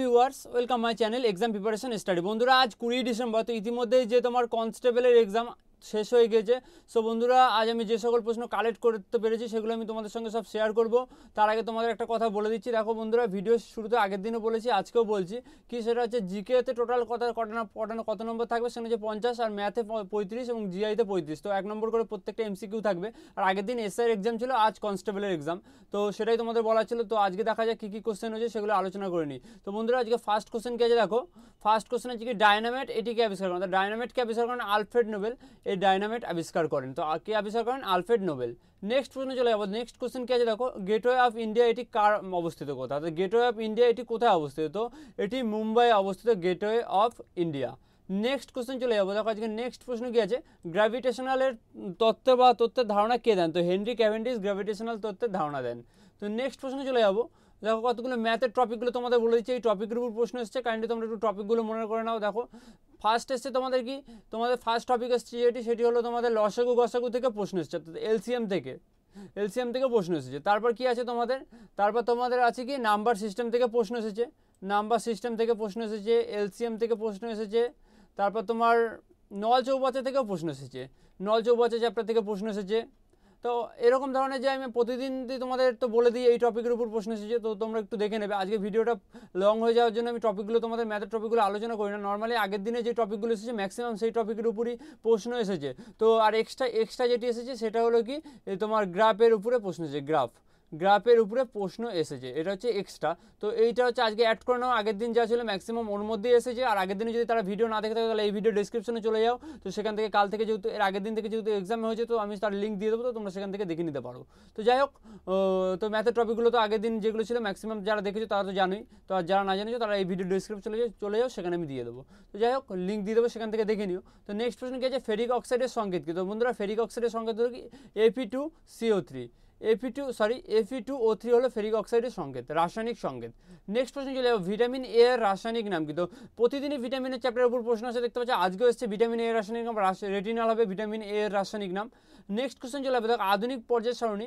viewers welcome my channel exam preparation study বন্ধুরা আজ কুড়ি ডিসেম্বর তো ইতিমধ্যেই যে তোমার কনস্টেবলের এক্সাম শেষ হয়ে গেছে সো বন্ধুরা আজ আমি যে সকল প্রশ্ন কালেক্ট করতে পেরেছি সেগুলো আমি তোমাদের সঙ্গে সব শেয়ার করব তার আগে তোমাদের একটা কথা বলে দিচ্ছি দেখো বন্ধুরা ভিডিও শুরুতে আগের দিনও বলেছি আজকেও বলছি কি সেটা হচ্ছে জিকেতে টোটাল কত কটানো কটানো কত নম্বর থাকবে সেখানে হচ্ছে পঞ্চাশ আর ম্যাথে পঁয়ত্রিশ এবং জিআইতে পঁয়ত্রিশ তো এক নম্বর করে প্রত্যেকটা এমসিকিউ থাকবে আর আগের দিন এসআই এক্সাম ছিল আজ কনস্টেবলের এক্সাম তো সেটাই তোমাদের বলা ছিল তো আজকে দেখা যায় কী কী কোশ্চেন হয়েছে সেগুলো আলোচনা করে নিই তো বন্ধুরা আজকে ফার্স্ট কোশ্চেন কে আছে দেখো ফার্স্ট কোশ্চেন হচ্ছে কি ডায়নামেট এটিকে আবিষ্কার করেন ডায়নামেটকে আবিষ্কার করেন আলফ্রেড নোবেল এই ডায়নামাইট আবিষ্কার করেন তো কে আবিষ্কার করেন আলফ্রেড নোবেল নেক্সট প্রশ্ন চলে যাবো নেক্সট কোশ্চেন কী আছে দেখো গেটওয়ে অফ ইন্ডিয়া এটি কার অবস্থিত কোথায় অর্থাৎ গেটওয়ে অফ ইন্ডিয়া এটি কোথায় অবস্থিত তো এটি মুম্বাই অবস্থিত gateway of India next question চলে যাবো দেখো আজকে নেক্সট প্রশ্ন কী আছে গ্র্যাভিটেশনালের তত্ত্ব বা তত্ত্বের ধারণা কে দেন তো হেনরি ক্যাভেন্ডিস গ্র্যাভিটেশনাল তত্ত্বের ধারণা দেন তো নেক্সট প্রশ্নে চলে যাবো দেখো কতগুলো ম্যাথের টপিকগুলো তোমাদের বলে দিচ্ছি এই টপিকের উপর প্রশ্ন এসছে কাইন্ডলি তোমরা একটু টপিকগুলো মনে করে নাও দেখো ফার্স্ট এসছে তোমাদের কি তোমাদের ফার্স্ট টপিক এসছে যেটি সেটি হলো তোমাদের লসাগু গসাগু থেকে প্রশ্ন এসছে এলসিএম থেকে এলসিএম থেকে প্রশ্ন এসেছে তারপর কি আছে তোমাদের তারপর তোমাদের আছে কি নাম্বার সিস্টেম থেকে প্রশ্ন এসেছে নাম্বার সিস্টেম থেকে প্রশ্ন এসেছে এলসিএম থেকে প্রশ্ন এসেছে তারপর তোমার নল চৌবাচ্চা থেকেও প্রশ্ন এসেছে নল চৌবাচ্চা চ্যাপ্টার থেকে প্রশ্ন এসেছে তো এরকম ধরনের যে আমি প্রতিদিন তোমাদের তো বলে দিই এই টপিকের উপর প্রশ্ন এসেছে তো তোমরা একটু দেখে নেবে আজকে ভিডিওটা লং হয়ে যাওয়ার জন্য আমি টপিকগুলো তোমাদের ম্যাথের টপিকগুলো আলোচনা করি না নর্মালি আগের দিনে যে টপিকগুলো এসেছে ম্যাক্সিমাম সেই টপিকের উপরই প্রশ্ন এসেছে তো আর এক্সট্রা এক্সট্রা যেটি এসেছে সেটা হলো কি তোমার গ্রাফের উপরে প্রশ্ন এসেছে গ্রাফ গ্রাফের উপরে প্রশ্ন এসেছে এটা হচ্ছে এক্সট্রা তো এইটা হচ্ছে আজকে অ্যাড করে নাও আগের দিন যা ছিল ম্যাক্সিমাম ওর মধ্যেই এসেছে আর আগের দিনে যদি তারা ভিডিও না দেখে থাকে তাহলে এই ভিডিও ডিসক্রিপশনে চলে যাও তো সেখান থেকে কাল থেকে যেহেতু এর আগের দিন থেকে যেহেতু এক্সাম হয়েছে তো আমি তার লিঙ্ক দিয়ে দেবো তো তোমরা সেখান থেকে দেখে নিতে পারো তো যাই হোক তো ম্যাথের টপিকগুলো তো আগের দিন যেগুলো ছিল ম্যাক্সিমাম যারা দেখেছো তারা তো জানোই তো আর যারা না জানিয়েছো তারা এই ভিডিও ডিসক্রিপশনে চলে যাও সেখানে আমি দিয়ে দেবো তো যাই হোক লিঙ্ক দিয়ে দেবো সেখান থেকে দেখে নিও তো নেক্সট প্রশ্ন কি আছে ফেরিক অক্সাইডের সংকেত কি তো বন্ধুরা ফেরিক অক্সাইডের সংকেত হলো কি AP two CO three Fe two sorry Fe two O three হলো ফেরিক অক্সাইডের সংকেত রাসায়নিক সংকেত নেক্সট প্রশ্ন চলে যাবো ভিটামিন এ এর রাসায়নিক নাম কিন্তু প্রতিদিনই ভিটামিনের চ্যাপ্টারের উপর প্রশ্ন আছে দেখতে পাচ্ছি আজকেও এসছে ভিটামিন এ এর রাসায়নিক নাম রেটিনাল হবে ভিটামিন এ এর রাসায়নিক নাম নেক্সট কোশ্চেন চলে যাবে দেখো আধুনিক পর্যায়ের সারণী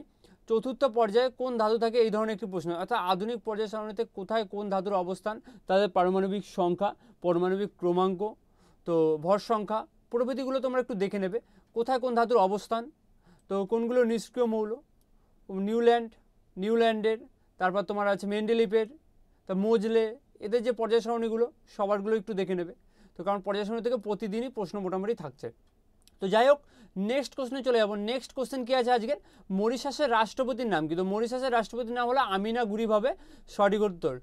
চতুর্থ পর্যায়ে কোন ধাতু থাকে এই ধরনের একটি প্রশ্ন অর্থাৎ আধুনিক পর্যায় সারণীতে কোথায় কোন ধাতুর অবস্থান তাদের পারমাণবিক সংখ্যা পারমাণবিক ক্রমাঙ্ক তো ভর সংখ্যা প্রভৃতিগুলো তোমরা একটু দেখে নেবে কোথায় কোন ধাতুর অবস্থান তো কোনগুলো নিষ্ক্রিয় মৌল নিউল্যান্ড নিউল্যান্ডের তারপর তোমার আছে মেন্ডেলিপের তা মোজলে এদের যে পর্যায় সারণীগুলো সবারগুলো একটু দেখে নেবে তো কারণ পর্যায় সারণী থেকে প্রতিদিনই প্রশ্ন মোটামুটি থাকছে তো যাই হোক নেক্সট কোশ্চেনে চলে যাবো নেক্সট কোশ্চেন কী আছে আজকে মরিশাসের রাষ্ট্রপতির নাম কি তো মরিশাসের রাষ্ট্রপতির নাম হলো আমিনা গুরিব হবে সঠিক উত্তর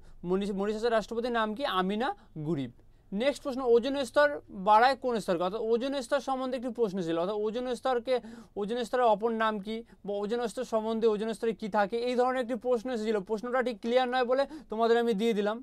মরিশাসের রাষ্ট্রপতির নাম কি আমিনা গুরিব নেক্সট প্রশ্ন ওজন স্তর বাড়ায় কোন স্তরকে অর্থাৎ ওজন স্তর সম্বন্ধে একটি প্রশ্ন ছিল অর্থাৎ ওজন স্তরকে ওজন স্তরের অপর নাম কি বা ওজন স্তর সম্বন্ধে ওজন স্তরে কী থাকে এই ধরনের একটি প্রশ্ন এসেছিল প্রশ্নটা ঠিক ক্লিয়ার নয় বলে তোমাদের আমি দিয়ে দিলাম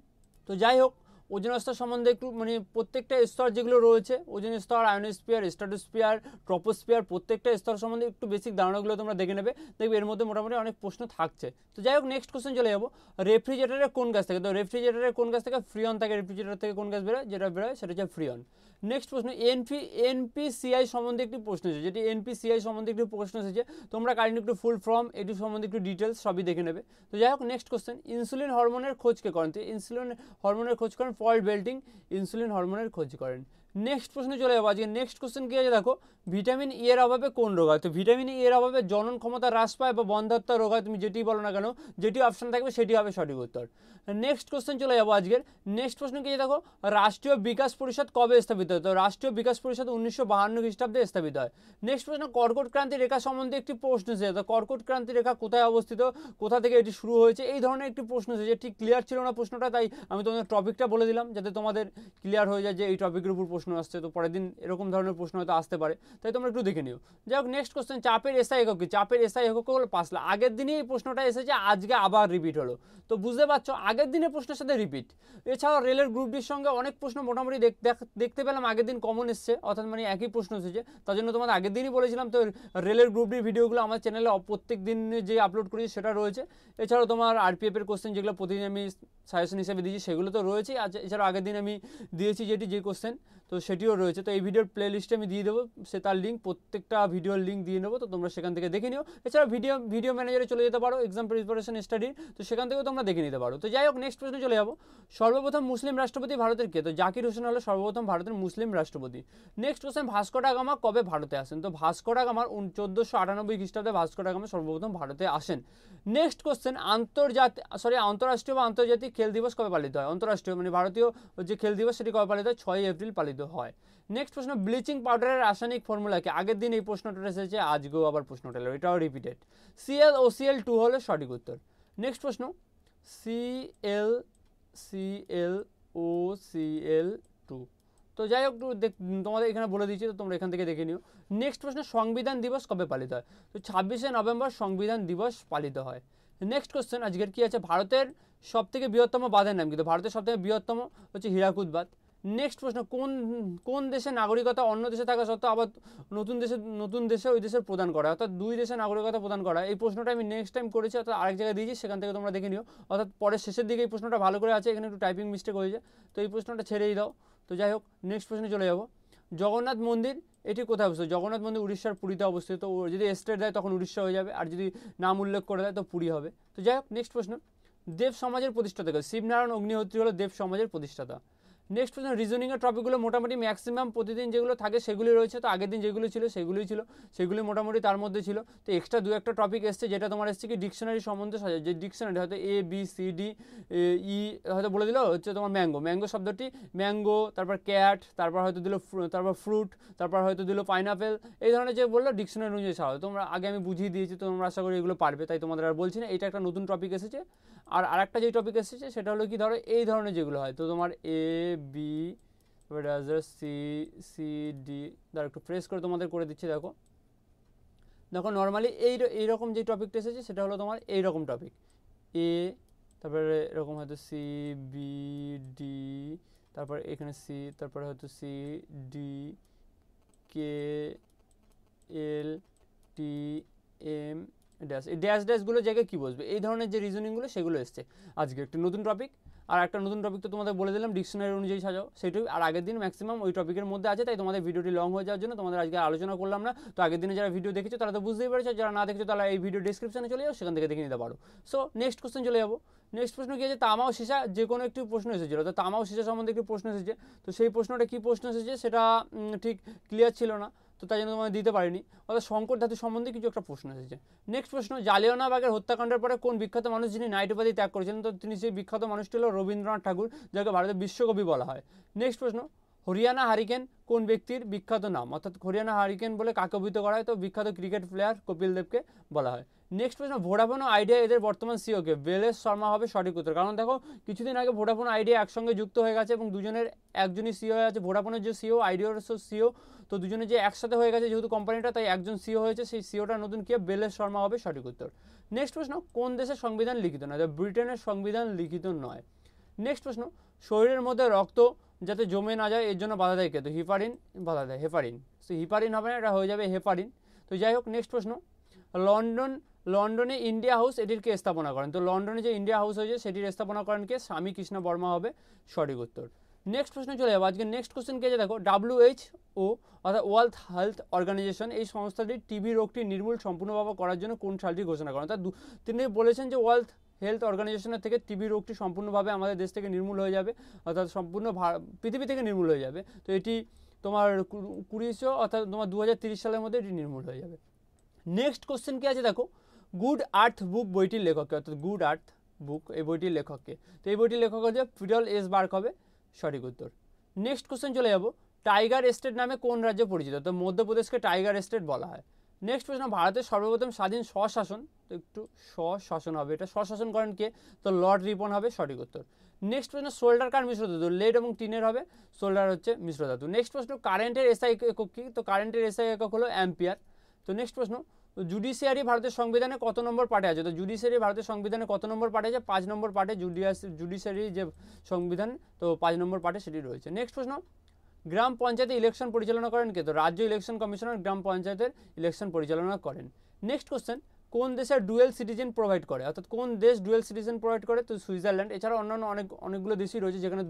তো যাই হোক ওজন স্তর সম্বন্ধে একটু মানে প্রত্যেকটা স্তর যেগুলো রয়েছে ওজন স্তর আয়নোস্পিয়ার স্ট্যাটোস্পিয়ার ট্রপোস্পিয়ার প্রত্যেকটা স্তর সম্বন্ধে একটু বেসিক ধারণাগুলো তোমরা দেখে নেবে দেখবে এর মধ্যে মোটামুটি অনেক প্রশ্ন থাকছে তো যাই হোক নেক্সট কোশ্চেন চলে যাবো রেফ্রিজারেটারের কোন গাছ থাকে তো রেফ্রিজারেটারের কোন গাছ থেকে ফ্রিয়ন থাকে রেফ্রিজারেটার থেকে কোন গাছ বেরোয় যেটা বেরোয় সেটা হচ্ছে ফ্রিয়ন নেক্সট প্রশ্ন এনপি এনপিসিআই সম্বন্ধে একটি প্রশ্ন এসেছে যেটি এনপিসিআই সম্বন্ধে একটি প্রশ্ন এসেছে তোমরা কারেন্ট একটু ফুল ফর্ম এটি সম্বন্ধে একটু ডিটেলস সবই দেখে নেবে তো যাই হোক নেক্সট কোশ্চেন ইনসুলিন হরমোনের খোঁজকে করেন তো ইনসুলিন হরমোনের খোঁজ করেন ফল্ট বেল্টিং ইনসুলিন হরমোনের খোঁজ করেন নেক্সট প্রশ্নে চলে যাবো আজকে নেক্সট কোশ্চেন কী আছে দেখো ভিটামিন ই e এর অভাবে কোন রোগ হয় তো ভিটামিন ই e এর অভাবে জনন ক্ষমতা হ্রাস পায় বা বন্ধাত্মা রোগ হয় তুমি যেটি বলো না কেন যেটি অপশান থাকবে সেটি হবে সঠিক উত্তর নেক্সট কোশ্চেন চলে যাবো আজকের নেক্সট প্রশ্ন কী দেখো রাষ্ট্রীয় বিকাশ পরিষদ কবে স্থাপিত হয় তো রাষ্ট্রীয় বিকাশ পরিষদ উনিশশো বাহান্ন খ্রিস্টাব্দে স্থাপিত হয় নেক্সট প্রশ্ন কর্কট ক্রান্তি রেখা সম্বন্ধে একটি প্রশ্ন এসেছে তো কর্কট ক্রান্তি রেখা কোথায় অবস্থিত কোথা থেকে এটি শুরু হয়েছে এই ধরনের একটি প্রশ্ন এসেছে ঠিক ক্লিয়ার ছিল না প্রশ্নটা তাই আমি তোমাদের টপিকটা বলে দিলাম যাতে তোমাদের ক্লিয়ার হয়ে যায় যে এই টপিকের উপর প্রশ্ন আসছে তো পরের দিন এরকম ধরনের প্রশ্ন হয়তো আসতে পারে তাই তোমরা একটু দেখে নিও যাই হোক নেক্সট কোশ্চেন চাপের এসআই একক চাপের এসআই একক হলো পাঁচলা আগের দিনই এই প্রশ্নটা এসেছে আজকে আবার রিপিট হলো তো বুঝতে পারছো আগের দিনের প্রশ্নের সাথে রিপিট এছাড়াও রেলের গ্রুপটির সঙ্গে অনেক প্রশ্ন মোটামুটি দেখতে পেলাম আগের দিন কমন এসছে অর্থাৎ মানে একই প্রশ্ন এসেছে তার জন্য তোমাদের আগের দিনই বলেছিলাম তো রেলের গ্রুপটির ভিডিওগুলো আমার চ্যানেলে প্রত্যেক দিন যে আপলোড করেছি সেটা রয়েছে এছাড়াও তোমার এর কোশ্চেন যেগুলো প্রতিদিন আমি সাজেশন হিসেবে দিয়েছি সেগুলো তো রয়েছেই আর আচ্ছা, এছাড়া আগের দিন আমি দিয়েছি যেটি যে কোশ্চেন তো সেটিও রয়েছে তো এই ভিডিওর প্লেলিস্টে আমি দিয়ে দেবো সে তার লিঙ্ক প্রত্যেকটা ভিডিওর লিঙ্ক দিয়ে নেবো তো তোমরা সেখান থেকে দেখে নিও এছাড়া ভিডিও ভিডিও ম্যানেজারে চলে যেতে পারো এক্সাম প্রিপারেশন স্টাডির তো সেখান থেকেও তোমরা দেখে নিতে পারো তো যাই হোক নেক্সট প্রশ্নে চলে যাবো সর্বপ্রথম মুসলিম রাষ্ট্রপতি ভারতের কে তো জাকির হোসেন হলো সর্বপ্রথম ভারতের মুসলিম রাষ্ট্রপতি নেক্সট কোশ্চেন ভাস্কর আগামা কবে ভারতে আসেন তো ভাস্কর আগামার চোদ্দোশো আটানব্বই খ্রিস্টাব্দে ভাস্কর আগামা সর্বপ্রথম ভারতে আসেন নেক্সট কোশ্চেন আন্তর্জাতিক সরি আন্তঃরাষ্ট্রীয় বা আন্তর্জাতিক খেল দিবস কবে পালিত হয় অন্তরাষ্ট্রীয় মানে ভারতীয় যে খেল দিবস সেটি কবে পালিত হয় ছয়ই এপ্রিল পালিত হয় নেক্সট প্রশ্ন ব্লিচিং পাউডারের রাসায়নিক ফর্মুলা কি আগের দিন এই প্রশ্নটা এসেছে আজকেও আবার প্রশ্নটা এলো এটাও রিপিটেড সিএল ও সিএল টু হলো সঠিক উত্তর নেক্সট প্রশ্ন সিএল সিএল ও সিএল টু তো যাই হোক তোমাদের এখানে বলে দিচ্ছি তো তোমরা এখান থেকে দেখে নিও নেক্সট প্রশ্ন সংবিধান দিবস কবে পালিত হয় তো ছাব্বিশে নভেম্বর সংবিধান দিবস পালিত হয় নেক্সট কোশ্চেন আজকের কী আছে ভারতের সবথেকে বৃহত্তম বাঁধের নাম কিন্তু ভারতের সবথেকে বৃহত্তম হচ্ছে হীরাকুদ বাঁধ নেক্সট প্রশ্ন কোন কোন দেশের নাগরিকতা অন্য দেশে থাকা সত্ত্বেও আবার নতুন দেশে নতুন দেশে ওই দেশের প্রদান করা অর্থাৎ দুই দেশের নাগরিকতা প্রদান করা এই প্রশ্নটা আমি নেক্সট টাইম করেছি অর্থাৎ আরেক জায়গায় দিয়েছি সেখান থেকে তোমরা দেখে নিও অর্থাৎ পরের শেষের দিকে এই প্রশ্নটা ভালো করে আছে এখানে একটু টাইপিং মিস্টেক হয়েছে তো এই প্রশ্নটা ছেড়েই দাও তো যাই হোক নেক্সট প্রশ্নে চলে যাব জগন্নাথ মন্দির এটি কোথায় অবস্থিত জগন্নাথ মন্দির উড়িষ্যার পুরীতে অবস্থিত ও যদি স্টেট দেয় তখন উড়িষ্যা হয়ে যাবে আর যদি নাম উল্লেখ করে দেয় তো পুরী হবে তো যাই হোক নেক্সট প্রশ্ন দেব সমাজের প্রতিষ্ঠাতা শিবনারায়ণ অগ্নিহোত্রী হলো দেব সমাজের প্রতিষ্ঠাতা নেক্সট হচ্ছে রিজনিংয়ের টপিকগুলো মোটামুটি ম্যাক্সিমাম প্রতিদিন যেগুলো থাকে সেগুলি রয়েছে তো আগের দিন যেগুলো ছিল সেগুলোই ছিল সেগুলি মোটামুটি তার মধ্যে ছিল তো এক্সট্রা দু একটা টপিক এসছে যেটা তোমার এসছে কি ডিকশনারি সম্বন্ধে সাজা যে ডিকশনারি হয়তো A B C D E হয়তো বলে দিল হচ্ছে তোমার ম্যাঙ্গো ম্যাঙ্গো শব্দটি ম্যাঙ্গো তারপর ক্যাট তারপর হয়তো দিল তারপর ফ্রুট তারপর হয়তো দিল পাইনাপেল এই ধরনের যে বললো ডিকশনারি অনুযায়ী সাজা তোমরা আগে আমি বুঝিয়ে দিয়েছি তোমরা আশা করি এগুলো পারবে তাই তোমাদের আর বলছি না এটা একটা নতুন টপিক এসেছে আর আরেকটা যে টপিক এসেছে সেটা হলো কি ধরো এই ধরনের যেগুলো হয় তো তোমার A B C C D ধর একটু প্রেস করে তোমাদের করে দিচ্ছি দেখো দেখো নর্মালি এই এইরকম যে টপিকটা এসেছে সেটা হলো তোমার এই রকম টপিক এ তারপরে এরকম হয়তো সি বি ডি তারপর এখানে সি তারপরে হয়তো C D K L T M dash এই ড্যাশ ড্যাশগুলো জায়গায় কী বসবে এই ধরনের যে রিজনিংগুলো সেগুলো এসছে আজকে একটি নতুন টপিক আর একটা নতুন টপিক তো তোমাদের বলে দিলাম ডিকশনারি অনুযায়ী সাজাও সেটাই আর আগের দিন ম্যাক্সিমাম ওই টপিকের মধ্যে আছে তাই তোমাদের ভিডিওটি লং হয়ে যাওয়ার জন্য তোমাদের আজকে আলোচনা করলাম না তো আগের দিনে যারা ভিডিও দেখেছো তারা তো বুঝতেই পারছো যারা না দেখেছো তারা এই ভিডিও ডিসক্রিপশনে চলে যাও সেখান থেকে দেখে নিতে পারো সো নেক্সট কোশ্চেন চলে যাবো নেক্সট প্রশ্ন কী আছে তামাও সিসা যে কোনো একটি প্রশ্ন এসেছিলো তো তামাও সিসা সম্বন্ধে একটি প্রশ্ন এসেছে তো সেই প্রশ্নটা কী প্রশ্ন এসেছে সেটা ঠিক ক্লিয়ার ছিল না তো তাই জন্য তোমাদের দিতে পারিনি অর্থাৎ শঙ্কর ধাতু সম্বন্ধে কিছু একটা প্রশ্ন এসেছে নেক্সট প্রশ্ন জালিয়ানাবাগের হত্যাকাণ্ডের পরে কোন বিখ্যাত মানুষ যিনি নাইট উপাধি ত্যাগ করেছিলেন তো তিনি সেই বিখ্যাত মানুষটি হল রবীন্দ্রনাথ ঠাকুর যাকে ভারতের বিশ্বকবি বলা হয় নেক্সট প্রশ্ন হরিয়ানা হারিকেন কোন ব্যক্তির বিখ্যাত নাম অর্থাৎ হরিয়ানা হারিকেন বলে কাকে অভিহিত করা হয় তো বিখ্যাত ক্রিকেট প্লেয়ার কপিল দেবকে বলা হয় নেক্সট প্রশ্ন ভোডাফোন আইডিয়া এদের বর্তমান সিওকে বেলেশ শর্মা হবে সঠিক উত্তর কারণ দেখো কিছুদিন আগে ভোডাফোন আইডিয়া একসঙ্গে যুক্ত হয়ে গেছে এবং দুজনের একজনই সিও হয়ে আছে ভোডাফোনের যে সিও আইডিয়ার সিও তো দুজনে যে একসাথে হয়ে গেছে যেহেতু কোম্পানিটা তাই একজন সিও হয়েছে সেই সিওটা নতুন কে বেলেশ শর্মা হবে সঠিক উত্তর নেক্সট প্রশ্ন কোন দেশের সংবিধান লিখিত নয় ব্রিটেনের সংবিধান লিখিত নয় নেক্সট প্রশ্ন শরীরের মধ্যে রক্ত যাতে জমে না যায় এর জন্য বাধা দেয় কে তো হিপারিন বাধা দেয় হেপারিন সো হিপারিন হবে না এটা হয়ে যাবে হেপারিন তো যাই হোক নেক্সট প্রশ্ন লন্ডন লন্ডনে ইন্ডিয়া হাউস এটির কে স্থাপনা করেন তো লন্ডনে যে ইন্ডিয়া হাউস হয়েছে সেটির স্থাপনা করেন কে স্বামী কৃষ্ণ বর্মা হবে সঠিক উত্তর নেক্সট প্রশ্ন চলে যাবো আজকে নেক্সট কোশ্চেন কে দেখো ডাব্লিউএইচও ও অর্থাৎ ওয়ার্ল্ড হেলথ অর্গানাইজেশন এই সংস্থাটি টিবি রোগটি নির্মূল সম্পূর্ণভাবে করার জন্য কোন সালটি ঘোষণা করেন অর্থাৎ তিনি বলেছেন যে ওয়ার্ল্ড হেলথ অর্গানাইজেশনের থেকে টিবি রোগটি সম্পূর্ণভাবে আমাদের দেশ থেকে নির্মূল হয়ে যাবে অর্থাৎ সম্পূর্ণ পৃথিবী থেকে নির্মূল হয়ে যাবে তো এটি তোমার কুড়িশো অর্থাৎ তোমার দু সালের মধ্যে এটি নির্মূল হয়ে যাবে নেক্সট কোশ্চেন কী আছে দেখো গুড আর্থ বুক বইটির লেখককে অর্থাৎ গুড আর্থ বুক এই বইটির লেখককে তো এই বইটির লেখক হচ্ছে ফিডল এস বার্ক হবে সঠিক উত্তর নেক্সট কোশ্চেন চলে যাব টাইগার এস্টেট নামে কোন রাজ্য পরিচিত তো মধ্যপ্রদেশকে টাইগার এস্টেট বলা হয় নেক্সট প্রশ্ন ভারতের সর্বপ্রথম স্বাধীন স্বশাসন তো একটু স্বশাসন হবে এটা স্বশাসন করেন কে তো লর্ড রিপন হবে সঠিক উত্তর নেক্সট প্রশ্ন সোল্ডার কার মিশ্র ধাতু লেড এবং টিনের হবে সোল্ডার হচ্ছে মিশ্র ধাতু নেক্সট প্রশ্ন কারেন্টের এসআই একক কী তো কারেন্টের এসআই একক হলো অ্যাম্পিয়ার তো নেক্সট প্রশ্ন তো জুডিশিয়ারি ভারতের সংবিধানে কত নম্বর পার্টে আছে তো জুডিশিয়ারি ভারতের সংবিধানে কত নম্বর পার্টে আছে পাঁচ নম্বর পার্টে জুডিয়াস জুডিশিয়ারি যে সংবিধান তো পাঁচ নম্বর পার্টে সেটি রয়েছে নেক্সট প্রশ্ন গ্রাম পঞ্চায়েতে ইলেকশন পরিচালনা করেন কে তো রাজ্য ইলেকশন কমিশনার গ্রাম পঞ্চায়েতের ইলেকশন পরিচালনা করেন নেক্সট কোশ্চেন কোন দেশে ডুয়েল সিটিজেন প্রোভাইড করে অর্থাৎ কোন দেশ ডুয়েল সিটিজেন প্রোভাইড করে তো সুইজারল্যান্ড এছাড়া অন্যান্য অনেক অনেকগুলো দেশই রয়েছে যেখানে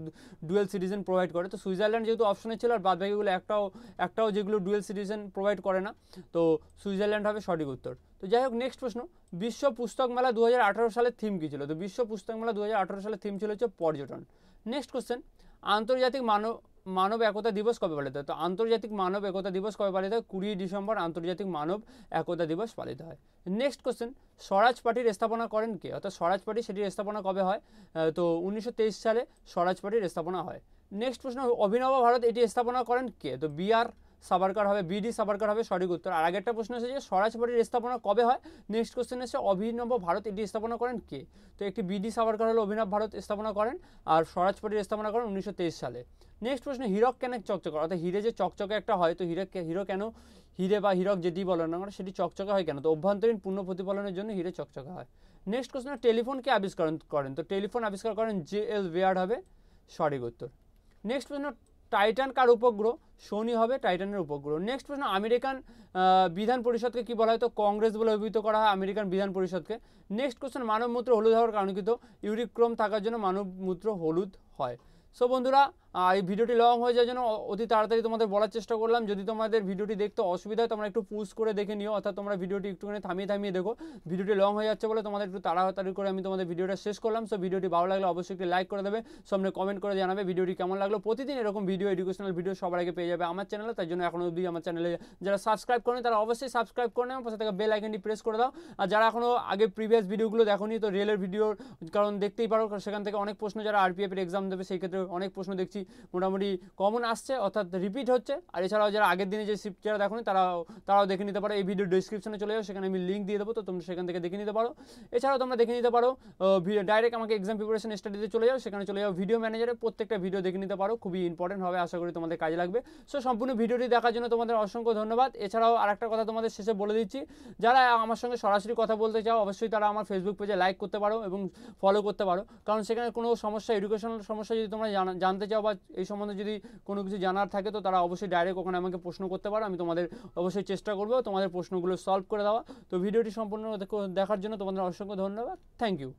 ডুয়েল সিটিজেন প্রোভাইড করে তো সুইজারল্যান্ড যেহেতু অপশনে ছিল আর বাদবাকিগুলো একটাও একটাও যেগুলো ডুয়েল সিটিজেন প্রোভাইড করে না তো সুইজারল্যান্ড হবে সঠিক উত্তর তো যাই হোক নেক্সট প্রশ্ন বিশ্ব পুস্তক মেলা দু হাজার সালের থিম কী ছিল তো বিশ্ব পুস্তক মেলা দু হাজার সালের থিম ছিল হচ্ছে পর্যটন নেক্সট কোশ্চেন আন্তর্জাতিক মানব মানব একতা দিবস কবে পালিত হয় তো আন্তর্জাতিক মানব একতা দিবস কবে পালিত হয় কুড়ি ডিসেম্বর আন্তর্জাতিক মানব একতা দিবস পালিত হয় নেক্সট কোশ্চেন স্বরাজ পার্টির স্থাপনা করেন কে অর্থাৎ স্বরাজ পার্টি সেটির স্থাপনা কবে হয় তো উনিশশো সালে স্বরাজ পার্টির স্থাপনা হয় নেক্সট প্রশ্ন অভিনব ভারত এটি স্থাপনা করেন কে তো বিআর আর সাবারকার হবে বিডি সাবারকার হবে সঠিক উত্তর আর আগেরটা প্রশ্ন এসেছে স্বরাজ বাড়ির স্থাপনা কবে হয় নেক্সট কোশ্চেন এসে অভিনব ভারত এটি স্থাপনা করেন কে তো একটি বিডি সাবারকার হলো অভিনব ভারত স্থাপনা করেন আর স্বরাজ বাড়ির স্থাপনা করেন উনিশশো সালে নেক্সট প্রশ্ন হিরক কেন চকচকে অর্থাৎ হিরে যে চকচকে একটা হয় তো হিরে হিরো কেন হিরে বা হীরক যেটি বলেন না সেটি চকচকে হয় কেন তো অভ্যন্তরীণ পূর্ণ প্রতিফলনের জন্য হিরে চকচকে হয় নেক্সট কোশ্চেন টেলিফোনকে আবিষ্কার করেন তো টেলিফোন আবিষ্কার করেন জে এল ওয়েয়ার্ড হবে সঠিক উত্তর নেক্সট প্রশ্ন টাইটান কার উপগ্রহ শনি হবে টাইটানের উপগ্রহ নেক্সট প্রশ্ন আমেরিকান বিধান পরিষদকে কি বলা হয় তো কংগ্রেস বলে অভিহিত করা হয় আমেরিকান বিধান পরিষদকে নেক্সট কোশ্চেন মানবমূত্র হলুদ হওয়ার কারণ কিন্তু ইউরিক্রম থাকার জন্য মানবমূত্র হলুদ হয় সো বন্ধুরা এই ভিডিওটি লং হয়ে যাওয়ার জন্য অতি তাড়াতাড়ি তোমাদের বলার চেষ্টা করলাম যদি তোমাদের ভিডিওটি দেখতে অসুবিধা হয় তোমরা একটু পুজ করে দেখে নিও অর্থাৎ তোমরা ভিডিওটি একটুখানি থামিয়ে থামিয়ে দেখো ভিডিওটি লং হয়ে যাচ্ছে বলে তোমাদের একটু তাড়াতাড়ি করে আমি তোমাদের ভিডিওটা শেষ করলাম সো ভিডিওটি ভালো লাগলে অবশ্যই একটি লাইক করে দেবে সামনে কমেন্ট করে জানাবে ভিডিওটি কেমন লাগলো প্রতিদিন এরকম ভিডিও এডুকেশনাল ভিডিও সবার আগে পেয়ে যাবে আমার চ্যানেলে তাই জন্য এখনও অবধি আমার চ্যানেলে যারা সাবস্ক্রাইব করেন তারা অবশ্যই সাবস্ক্রাইব করে নেবেন পাশে থেকে বেল আইকনটি প্রেস করে দাও আর যারা এখনও আগে প্রিভিয়াস ভিডিওগুলো দেখোনি তো রেলের ভিডিওর কারণ দেখতেই পারো সেখান থেকে অনেক প্রশ্ন যারা আরপিএফের এক্সাম দেবে সেই ক্ষেত্রে অনেক প্রশ্ন দেখছি মোটামুটি কমন আসছে অর্থাৎ রিপিট হচ্ছে আর এছাড়াও যারা আগের দিনে যে শিফট যারা দেখো তারাও তারাও দেখে নিতে পারো এই ভিডিও ডিসক্রিপশনে চলে যাও সেখানে আমি লিঙ্ক দিয়ে দেবো তো তোমরা সেখান থেকে দেখে নিতে পারো এছাড়াও তোমরা দেখে নিতে পারো ডাইরেক্ট আমাকে এক্সাম প্রিপারেশন স্টাডিতে চলে যাও সেখানে চলে যাও ভিডিও ম্যানেজারে প্রত্যেকটা ভিডিও দেখে নিতে পারো খুবই ইম্পর্টেন্ট হবে আশা করি তোমাদের কাজে লাগবে সো সম্পূর্ণ ভিডিওটি দেখার জন্য তোমাদের অসংখ্য ধন্যবাদ এছাড়াও আরেকটা কথা তোমাদের শেষে বলে দিচ্ছি যারা আমার সঙ্গে সরাসরি কথা বলতে চাও অবশ্যই তারা আমার ফেসবুক পেজে লাইক করতে পারো এবং ফলো করতে পারো কারণ সেখানে কোনো সমস্যা এডুকেশনাল সমস্যা যদি তোমরা জানতে চাও বা অথবা এই সম্বন্ধে যদি কোনো কিছু জানার থাকে তো তারা অবশ্যই ডাইরেক্ট ওখানে আমাকে প্রশ্ন করতে পারো আমি তোমাদের অবশ্যই চেষ্টা করবো তোমাদের প্রশ্নগুলো সলভ করে দেওয়া তো ভিডিওটি সম্পূর্ণ দেখার জন্য তোমাদের অসংখ্য ধন্যবাদ থ্যাংক ইউ